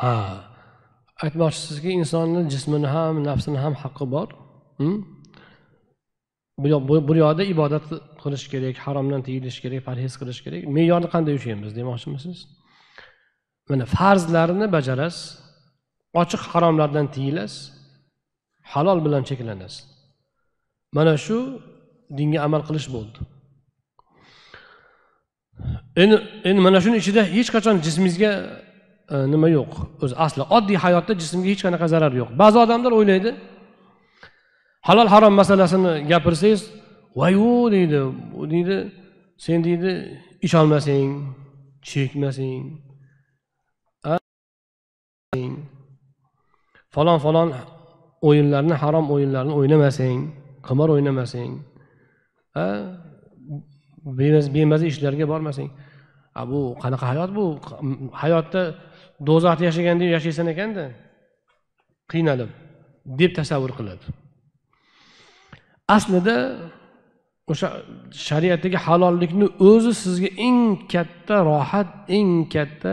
ha aytmoqchisizki insonni jismini ham nafsini ham haqqi bor hm? bu yoqda ibodat qilish kerak haromdan tiyilish kerak parhez qilish kerak me'yorni qanday ushlaymiz demoqchimisiz mana farzlarni bajarasiz ochiq haromlardan tiyilasiz halol bilan cheklanasiz mana shu dinga amal qilish bo'ldi endi endi mana shuni ichida hech qachon jismingizga E, nima yo'q o'zi asli oddiy hayotda jismga hech qanaqa zarar yo'q ba'zi odamlar o'ylaydi halol harom masalasini gapirsangiz voyu deydi u deydi sen deydi icholmasang chekmasang falon falon o'yinlarni harom o'yinlarni o'ynamasang qimor o'ynamasang bemaza ishlarga bormasang bu qanaqa hayot bu hayotda do'zaxda yashagandek yashaysan ekanda qiynalib deb tasavvur qiladi aslida o'sha shariatdagi halollikni o'zi sizga eng katta rohat eng katta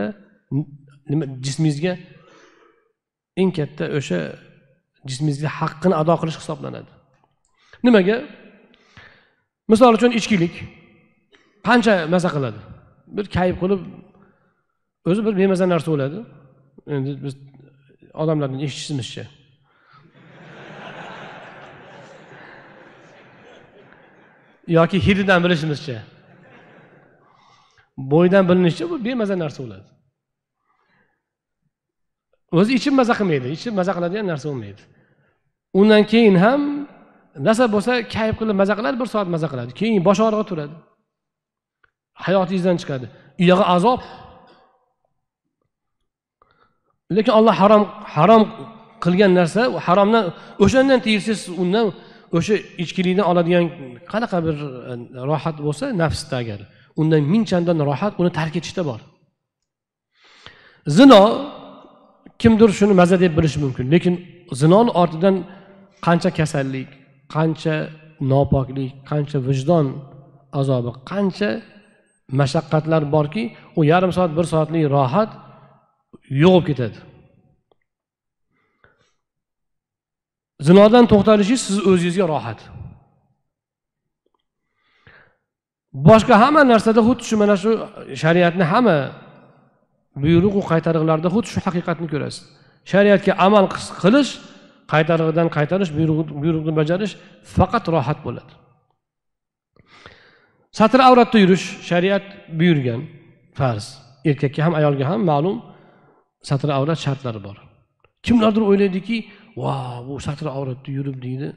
nima jismingizga eng katta o'sha jismingizga haqqini ado qilish hisoblanadi nimaga misol uchun ichkilik qancha maza qiladi bir kayib qilib o'zi bir bemaza narsa bo'ladi endi biz odamlardan eshitishimizcha yoki hididan bilishimizcha bo'ydan bilinishicha bu bemaza narsa bo'ladi o'zi ichib maza qilmaydi ichib maza qiladigan narsa bo'lmaydi undan keyin ham nasab bo'lsa kayf qilib maza qiladi bir soat maza qiladi keyin bosh og'rig'i turadi hayotingizdan chiqadi uyog'i azob lekin olloh harom harom qilgan narsa haromdan o'shandan tiyilsangiz undan o'sha ichkilikdan oladigan qanaqa bir e, rohat bo'lsa nafsda agar undan ming chandon rohat uni tark etishda bor zino kimdir shuni maza deb bilishi mumkin lekin zinoni ortidan qancha kasallik qancha nopoklik qancha vijdon azobi qancha mashaqqatlar borki u yarim soat bir soatlik rohat yo'q bo'lib ketadi zinodan to'xtalishingiz siz o'zingizga rohat boshqa hamma narsada xuddi shu mana shu shariatni hamma buyruqu qaytariqlarda xuddi shu haqiqatni ko'rasiz shariatga amal qilish qaytarig'idan qaytarish buyruqni bajarish faqat rohat bo'ladi satr avratda yurish shariat buyurgan farz erkakka ham ayolga ham ma'lum satr avrat shartlari bor kimlardir o'ylaydiki va bu satr avratda yurib deydi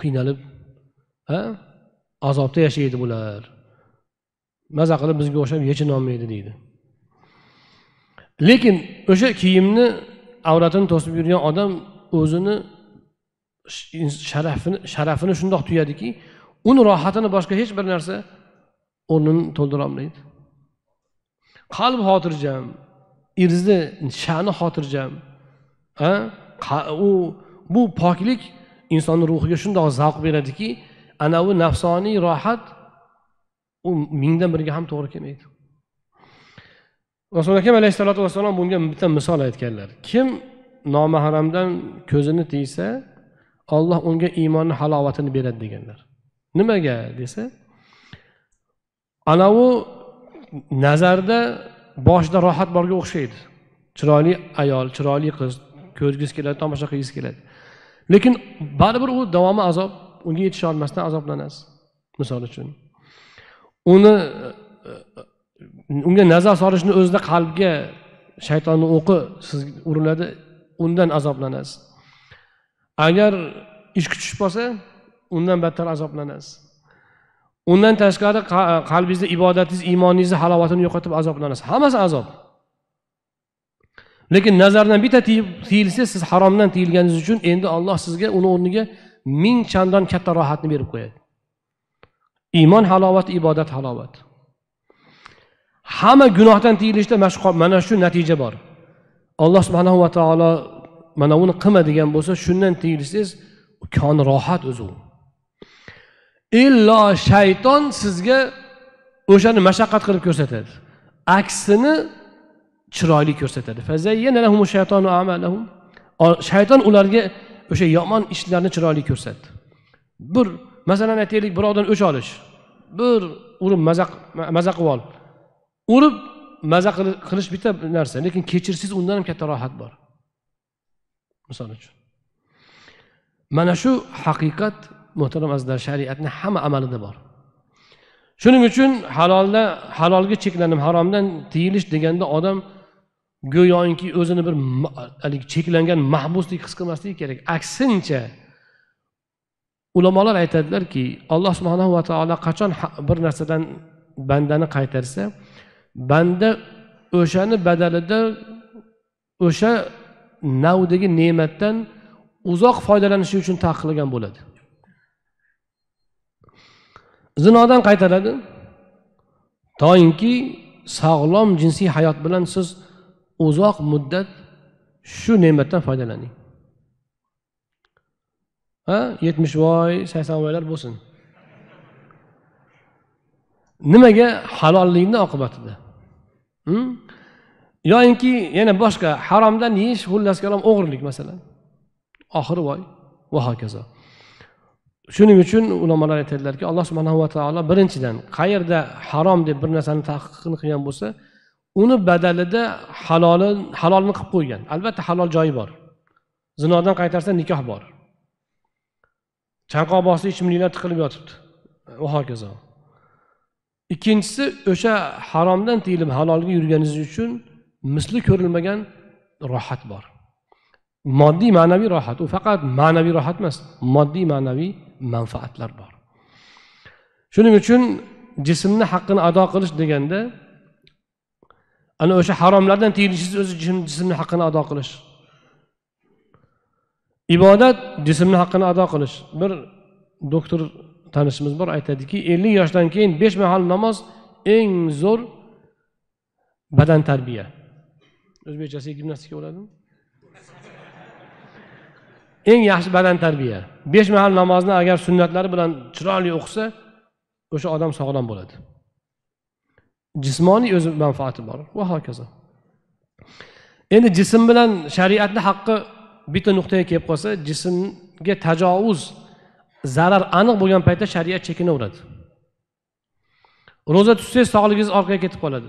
qiynalib a azobda yashaydi bular maza qilib bizga o'xshab yechinolmaydi deydi lekin o'sha kiyimni avratini to'sib yurgan odam o'zini sharafini sharafini shundoq tuyadiki uni rohatini boshqa hech bir narsa o'rnini to'ldirolmaydi qalb xotirjam irzni sha'ni xotirjam u bu poklik insonni ruhiga shundoq zavq beradiki anavi nafsoniy rohat u mingdan birga ham to'g'ri kelmaydi rasuli akam alayhisalotu vassalom bunga bitta misol aytganlar kim nomahramdan ko'zini tiysa olloh unga iymonni halovatini beradi deganlar nimaga desa anavi nazarda boshida rohat borga o'xshaydi chiroyli ayol chiroyli qiz ko'rgisi keladi tomosha qilgisi keladi lekin baribir u davomi azob unga yetisha olmasdan azoblanasiz misol uchun uni unga nazar solishni o'zida qalbga shaytonni o'qi sizga uriladi undan azoblanasiz agar ish tushib qolsa undan battar azoblanasiz undan tashqari qalbingizda ibodatingiz iymoningizni halovatini yo'qotib azoblanasiz hammasi azob lekin nazardan bitta tiyilsa siz haromdan tiyilganingiz uchun endi olloh sizga uni o'rniga ming chandon katta rohatni berib qo'yadi iymon halovati ibodat halovati hamma gunohdan tiyilishda mana shu natija bor alloh subhanahu va taolo mana buni qilma degan bo'lsa shundan tiyilsangiz kon rohat o'zi u illo shayton sizga o'shani mashaqqat qilib ko'rsatadi aksini chiroyli ko'rsatadi shayton ularga o'sha yomon ishlarni chiroyli ko'rsatdi bir masalan aytaylik birovdan o'ch olish bir urib mazaq maza qilib ol urib maza qilish bitta narsa lekin kechirsangiz undan ham katta rohat bor misol uchun mana shu haqiqat muhtaram azizlar shariatni hamma amalida bor shuning uchun halolda halolga cheklanib haromdan tiyilish deganda odam go'yoki o'zini bir haligi cheklangan mahbusdek his qilmasligi kerak aksincha ulamolar aytadilarki alloh subhanahu va taolo qachon bir narsadan bandani qaytarsa banda o'shani badalida o'sha navdagi ne'matdan uzoq foydalanishi uchun taqiqlagan bo'ladi zinodan qaytaradi toinki sog'lom jinsiy hayot bilan siz uzoq muddat shu ne'matdan foydalaning ha yetmishvoy saksonvoylar bo'lsin nimaga halollikni oqibatida hm? yoyinki yana boshqa haromdan yeyish xullas kalom o'g'irlik masalan oxiri voy va hokazo shuning uchun ulamolar aytadilarki alloh subhanava taolo birinchidan qayerda harom deb bir narsani taqiqni qilgan bo'lsa uni badalida haloli halolni qilib qo'ygan albatta halol joyi bor zinodan qaytarsa nikoh bor chanqoq bosdi ichimliklar tiqilib yotibdi va hokazo ikkinchisi o'sha haromdan tiyilib halolga yurganingiz uchun misli ko'rilmagan rohat bor moddiy ma'naviy rohat u faqat ma'naviy rohat emas moddiy ma'naviy manfaatlar bor shuning uchun jismni haqqini ado qilish deganda ana o'sha haromlardan tiyilishingiz o'zi jismni haqqini ado qilish ibodat jismni haqqini ado qilish bir doktor tanishimiz bor aytadiki ellik yoshdan keyin besh mahal namoz eng zo'r badan tarbiya o'zbekchasiga gimnastika bo'ladimi eng yaxshi badan tarbiya besh mahal namozni agar sunnatlari bilan chiroyli o'qisa o'sha odam sog'lom bo'ladi jismoniy o'zi manfaati bor va hokazo endi jism bilan shariatni haqqi bitta nuqtaga kelib qolsa jismga tajovuz zarar aniq bo'lgan paytda shariat chekinaveradi ro'za tutsangiz sog'ligingiz orqaga ketib qoladi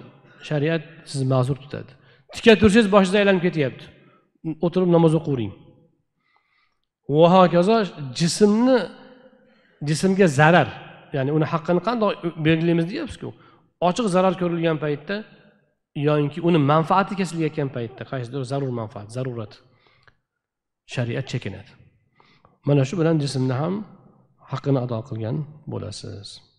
shariat sizni ma'zur tutadi tika tursangiz boshingiz aylanib ketyapti o'tirib namoz o'qivering va hokazo jismni jismga zarar ya'ni uni haqqini qandoq belgilaymiz deyapsizku ochiq zarar ko'rilgan paytda yoinki uni manfaati kesilayotgan paytda qaysidir zarur manfaat zarurat shariat chekinadi mana shu bilan jismni ham haqqini ado qilgan bo'lasiz